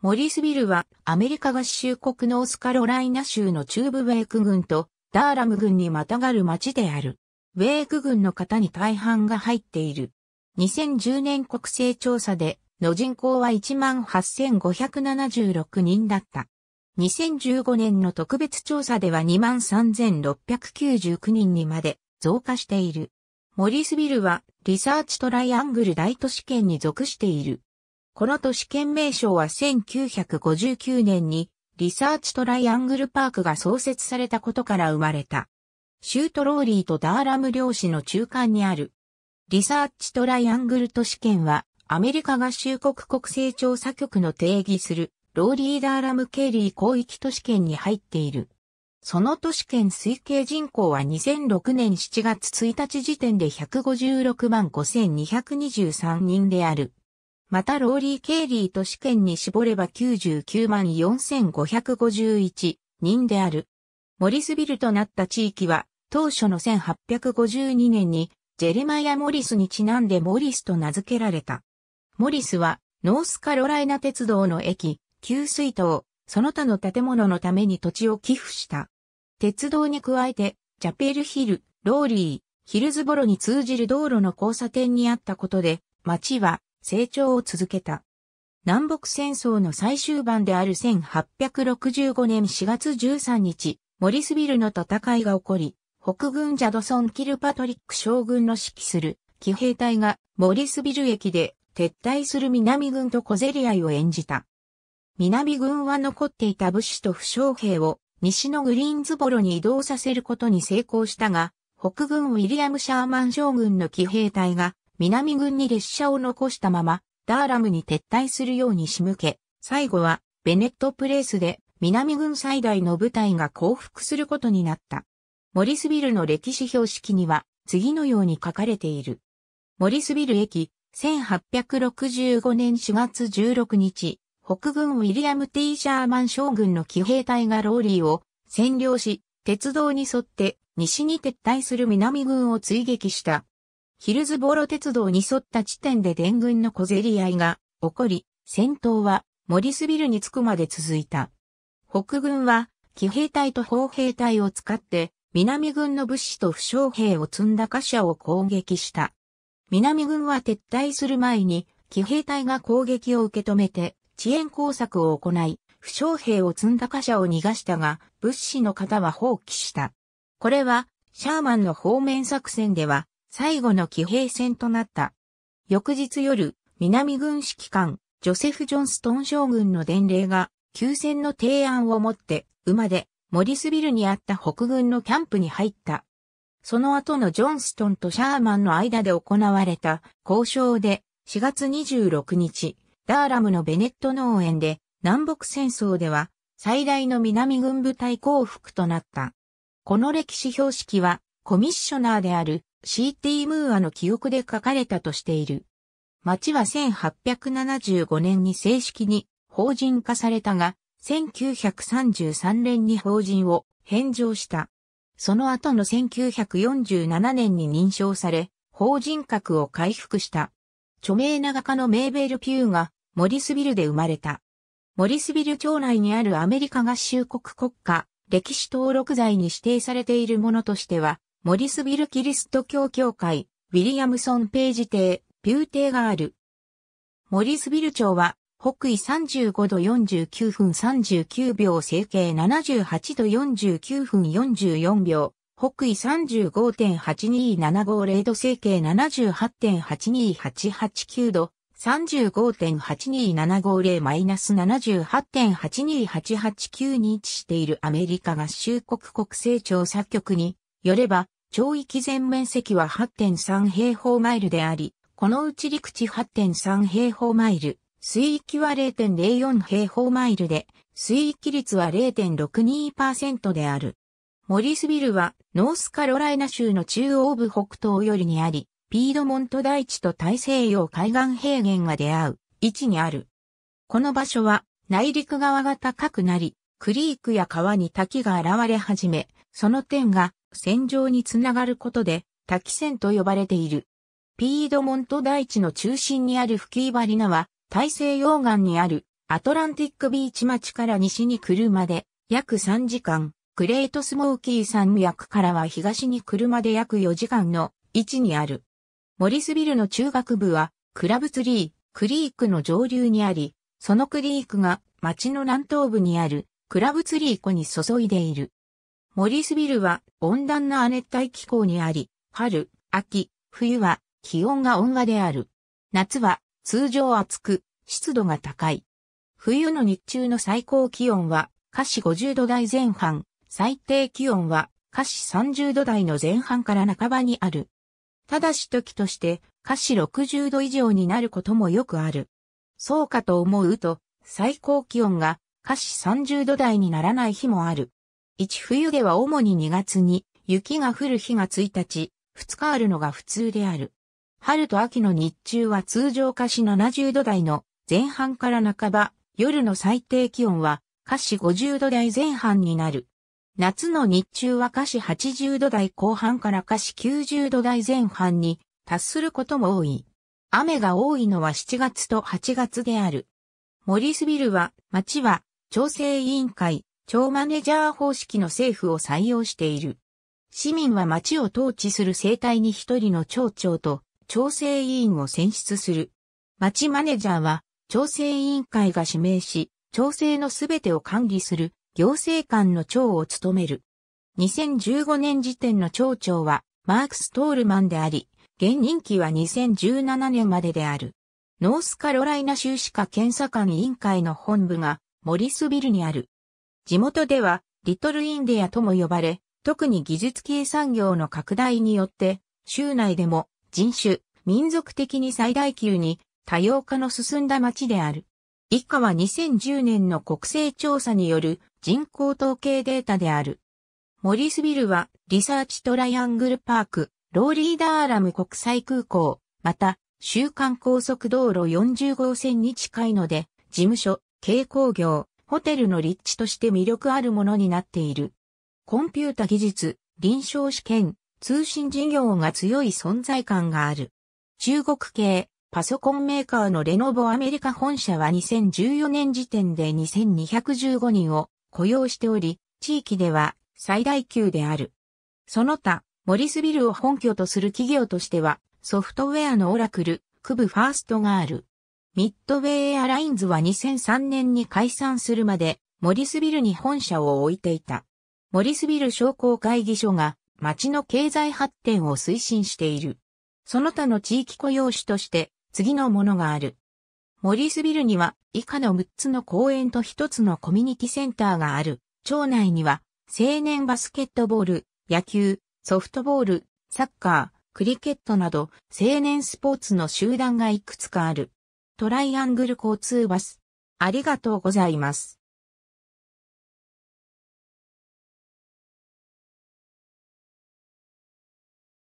モリスビルはアメリカ合衆国ノースカロライナ州の中部ウェーク郡とダーラム郡にまたがる町である。ウェーク郡の方に大半が入っている。2010年国勢調査での人口は18,576人だった。2015年の特別調査では23,699人にまで増加している。モリスビルはリサーチトライアングル大都市圏に属している。この都市圏名称は1959年にリサーチトライアングルパークが創設されたことから生まれた。シュートローリーとダーラム漁師の中間にある。リサーチトライアングル都市圏はアメリカ合衆国国勢調査局の定義するローリーダーラムケリー広域都市圏に入っている。その都市圏推計人口は2006年7月1日時点で156万5223人である。またローリー・ケイリー都市圏に絞れば99万4551人である。モリスビルとなった地域は、当初の1852年に、ジェレマイア・モリスにちなんでモリスと名付けられた。モリスは、ノースカロライナ鉄道の駅、給水塔、その他の建物のために土地を寄付した。鉄道に加えて、ジャペルヒル、ローリー、ヒルズボロに通じる道路の交差点にあったことで、町は成長を続けた。南北戦争の最終盤である1865年4月13日、モリスビルの戦いが起こり、北軍ジャドソン・キルパトリック将軍の指揮する騎兵隊がモリスビル駅で撤退する南軍と小競り合いを演じた。南軍は残っていた武士と負傷兵を西のグリーンズボロに移動させることに成功したが、北軍ウィリアム・シャーマン将軍の騎兵隊が南軍に列車を残したまま、ダーラムに撤退するように仕向け、最後はベネットプレイスで南軍最大の部隊が降伏することになった。モリスビルの歴史標識には次のように書かれている。モリスビル駅、1865年4月16日、北軍ウィリアム・ティーシャーマン将軍の騎兵隊がローリーを占領し、鉄道に沿って西に撤退する南軍を追撃したヒルズボロ鉄道に沿った地点で伝軍の小競り合いが起こり、戦闘はモリスビルに着くまで続いた。北軍は騎兵隊と砲兵隊を使って南軍の物資と負傷兵を積んだ貨車を攻撃した。南軍は撤退する前に騎兵隊が攻撃を受け止めて遅延工作を行い、負傷兵を積んだ貨車を逃がしたが、物資の方は放棄した。これは、シャーマンの方面作戦では、最後の騎兵戦となった。翌日夜、南軍指揮官、ジョセフ・ジョンストン将軍の伝令が、休戦の提案をもって、馬で、モリスビルにあった北軍のキャンプに入った。その後のジョンストンとシャーマンの間で行われた交渉で、4月26日、ダーラムのベネット農園で、南北戦争では、最大の南軍部隊降伏となった。この歴史標識は、コミッショナーである CT ムーアの記憶で書かれたとしている。町は1875年に正式に法人化されたが、1933年に法人を返上した。その後の1947年に認証され、法人格を回復した。著名な画家のメーベル・ピューがモリスビルで生まれた。モリスビル町内にあるアメリカ合衆国国家歴史登録財に指定されているものとしてはモリスビル・キリスト教協会、ウィリアムソン・ページ邸、ピューテがある。モリスビル町は、北緯35度49分39秒整形78度49分44秒、北緯35.82750度整形78.82889度、35.82750 78.82889に位置しているアメリカ合衆国国勢調査局によれば、町域全面積は8.3平方マイルであり、このうち陸地8.3平方マイル、水域は0.04平方マイルで、水域率は0.62%である。モリスビルはノースカロライナ州の中央部北東よりにあり、ピードモント大地と大西洋海岸平原が出会う位置にある。この場所は内陸側が高くなり、クリークや川に滝が現れ始め、その点が戦場につながることで、滝線と呼ばれている。ピードモント大地の中心にあるフキーバリナは、大西洋岸にあるアトランティックビーチ町から西に車で約3時間、クレートスモーキー山脈からは東に車で約4時間の位置にある。モリスビルの中学部は、クラブツリー、クリークの上流にあり、そのクリークが町の南東部にあるクラブツリー湖に注いでいる。モリスビルは温暖な亜熱帯気候にあり、春、秋、冬は気温が温和である。夏は通常暑く、湿度が高い。冬の日中の最高気温は、華氏50度台前半、最低気温は、華氏30度台の前半から半ばにある。ただし時として、華氏60度以上になることもよくある。そうかと思うと、最高気温が華氏30度台にならない日もある。一冬では主に2月に雪が降る日が1日、2日あるのが普通である。春と秋の日中は通常下至70度台の前半から半ば、夜の最低気温は下至50度台前半になる。夏の日中は下至80度台後半から下至90度台前半に達することも多い。雨が多いのは7月と8月である。モリスビルは、町は、調整委員会、町マネジャー方式の政府を採用している。市民は町を統治する政体に一人の町長と調整委員を選出する。町マネジャーは調整委員会が指名し、調整のすべてを管理する行政官の長を務める。2015年時点の町長はマークス・トールマンであり、現任期は2017年までである。ノースカロライナ州歯科検査官委員会の本部がモリスビルにある。地元ではリトルインディアとも呼ばれ、特に技術系産業の拡大によって、州内でも人種、民族的に最大級に多様化の進んだ街である。以下は2010年の国勢調査による人口統計データである。モリスビルはリサーチトライアングルパーク、ローリーダーラム国際空港、また、週間高速道路40号線に近いので、事務所、軽工業、ホテルの立地として魅力あるものになっている。コンピュータ技術、臨床試験、通信事業が強い存在感がある。中国系、パソコンメーカーのレノボアメリカ本社は2014年時点で2215人を雇用しており、地域では最大級である。その他、モリスビルを本拠とする企業としては、ソフトウェアのオラクル、クブファーストがある。ミッドウェイアラインズは2003年に解散するまで、モリスビルに本社を置いていた。モリスビル商工会議所が町の経済発展を推進している。その他の地域雇用主として次のものがある。モリスビルには以下の6つの公園と1つのコミュニティセンターがある。町内には青年バスケットボール、野球、ソフトボール、サッカー、クリケットなど青年スポーツの集団がいくつかある。トライアングル交通バス。ありがとうございます。